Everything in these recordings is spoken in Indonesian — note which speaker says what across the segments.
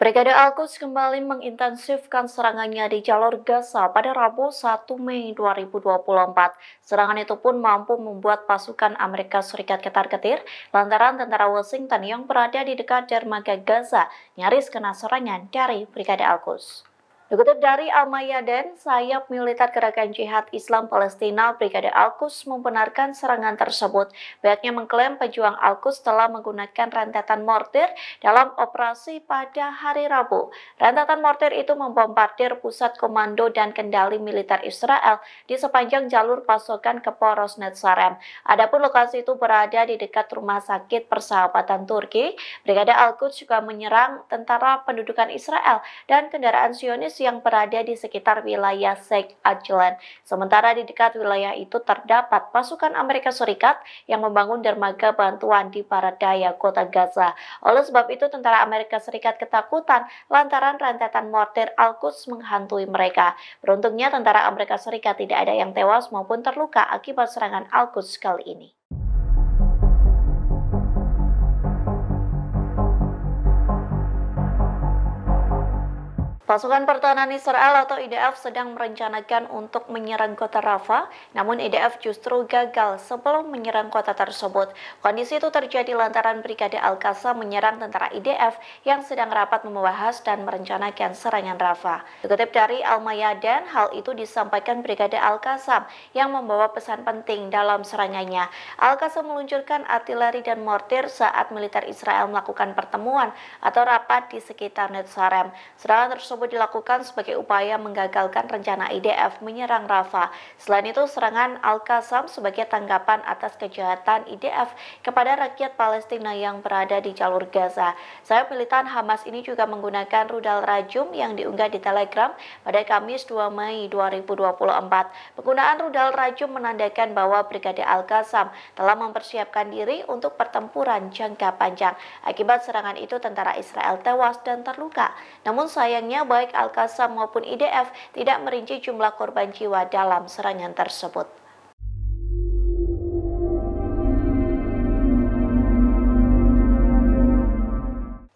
Speaker 1: Brigade Al-Quds kembali mengintensifkan serangannya di jalur Gaza pada Rabu 1 Mei 2024. Serangan itu pun mampu membuat pasukan Amerika Serikat ketar-ketir lantaran tentara Washington yang berada di dekat dermaga Gaza nyaris kena serangan dari Brigade Al-Quds. Dikutip dari al sayap militer gerakan jihad Islam Palestina Brigade Al-Quds membenarkan serangan tersebut. Pihaknya mengklaim pejuang Al-Quds telah menggunakan rentetan mortir dalam operasi pada hari Rabu. Rentetan mortir itu membombardir pusat komando dan kendali militer Israel di sepanjang jalur pasokan ke Poros Netsarem. Adapun lokasi itu berada di dekat rumah sakit persahabatan Turki. Brigade Al-Quds juga menyerang tentara pendudukan Israel dan kendaraan Zionis yang berada di sekitar wilayah Sheikh Ajlan. Sementara di dekat wilayah itu terdapat pasukan Amerika Serikat yang membangun dermaga bantuan di barat daya kota Gaza. Oleh sebab itu, tentara Amerika Serikat ketakutan lantaran rentetan mortir Al-Quds menghantui mereka. Beruntungnya, tentara Amerika Serikat tidak ada yang tewas maupun terluka akibat serangan Al-Quds kali ini. Pasukan pertahanan Israel atau IDF sedang merencanakan untuk menyerang kota Rafah, namun IDF justru gagal sebelum menyerang kota tersebut. Kondisi itu terjadi lantaran Brigade Al-Qassam menyerang tentara IDF yang sedang rapat membahas dan merencanakan serangan Rafah. Dikutip dari Al-Mayadan, hal itu disampaikan Brigade Al-Qassam yang membawa pesan penting dalam serangannya. Al-Qassam meluncurkan artileri dan mortir saat militer Israel melakukan pertemuan atau rapat di sekitar Netzarim. Serangan tersebut tersebut dilakukan sebagai upaya menggagalkan rencana IDF menyerang Rafah. Selain itu, serangan Al-Qassam sebagai tanggapan atas kejahatan IDF kepada rakyat Palestina yang berada di jalur Gaza. Saya militan Hamas ini juga menggunakan rudal rajum yang diunggah di Telegram pada Kamis 2 Mei 2024. Penggunaan rudal rajum menandakan bahwa Brigade Al-Qassam telah mempersiapkan diri untuk pertempuran jangka panjang. Akibat serangan itu, tentara Israel tewas dan terluka. Namun sayangnya baik Al-Qassam maupun IDF tidak merinci jumlah korban jiwa dalam serangan tersebut.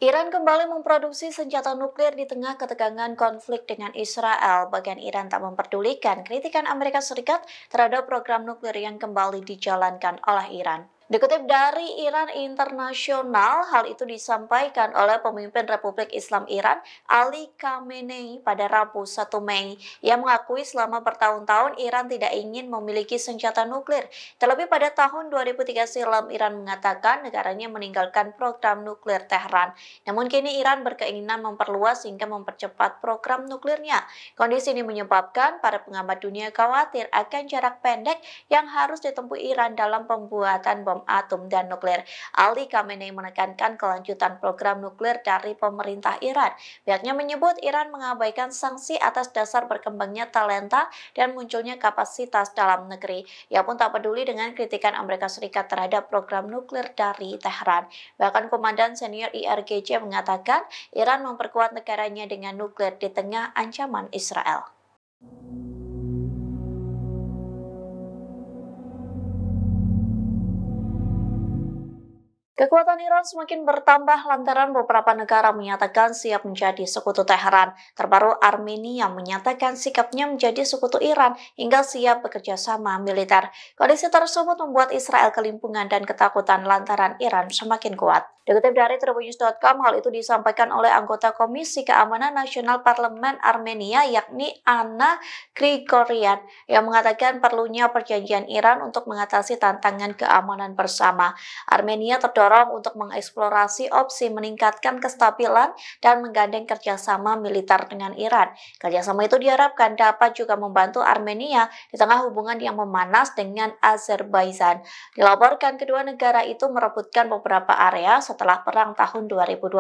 Speaker 1: Iran kembali memproduksi senjata nuklir di tengah ketegangan konflik dengan Israel. Bagian Iran tak memperdulikan kritikan Amerika Serikat terhadap program nuklir yang kembali dijalankan oleh Iran. Dikutip dari Iran Internasional, hal itu disampaikan oleh pemimpin Republik Islam Iran Ali Khamenei pada Rabu 1 Mei. Ia mengakui selama bertahun-tahun Iran tidak ingin memiliki senjata nuklir. Terlebih pada tahun 2003 silam Iran mengatakan negaranya meninggalkan program nuklir Tehran. Namun kini Iran berkeinginan memperluas hingga mempercepat program nuklirnya. Kondisi ini menyebabkan para pengamat dunia khawatir akan jarak pendek yang harus ditempuh Iran dalam pembuatan bom bom atom dan nuklir. Ali Khamenei menekankan kelanjutan program nuklir dari pemerintah Iran. Pihaknya menyebut Iran mengabaikan sanksi atas dasar berkembangnya talenta dan munculnya kapasitas dalam negeri. Ia pun tak peduli dengan kritikan Amerika Serikat terhadap program nuklir dari Tehran. Bahkan Komandan Senior IRGC mengatakan Iran memperkuat negaranya dengan nuklir di tengah ancaman Israel. Kekuatan Iran semakin bertambah lantaran beberapa negara menyatakan siap menjadi sekutu Teheran. Terbaru Armenia menyatakan sikapnya menjadi sekutu Iran hingga siap bekerja sama militer. Kondisi tersebut membuat Israel kelimpungan dan ketakutan lantaran Iran semakin kuat. Dikutip dari Tribunnews.com, hal itu disampaikan oleh anggota Komisi Keamanan Nasional Parlemen Armenia yakni Anna Krikorian yang mengatakan perlunya perjanjian Iran untuk mengatasi tantangan keamanan bersama. Armenia terdorong untuk mengeksplorasi opsi meningkatkan kestabilan dan menggandeng kerjasama militer dengan Iran. Kerjasama itu diharapkan dapat juga membantu Armenia di tengah hubungan yang memanas dengan Azerbaijan. Dilaporkan kedua negara itu merebutkan beberapa area setelah perang tahun 2020.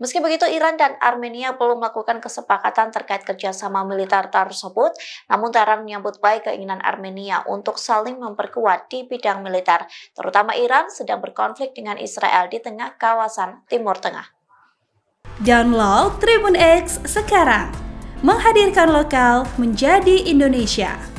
Speaker 1: Meski begitu, Iran dan Armenia belum melakukan kesepakatan terkait kerjasama militer tersebut, namun Tehran menyambut baik keinginan Armenia untuk saling memperkuat di bidang militer, terutama Iran sedang berkonflik dengan Israel di tengah kawasan Timur Tengah. Download Tribun X sekarang, menghadirkan lokal menjadi Indonesia.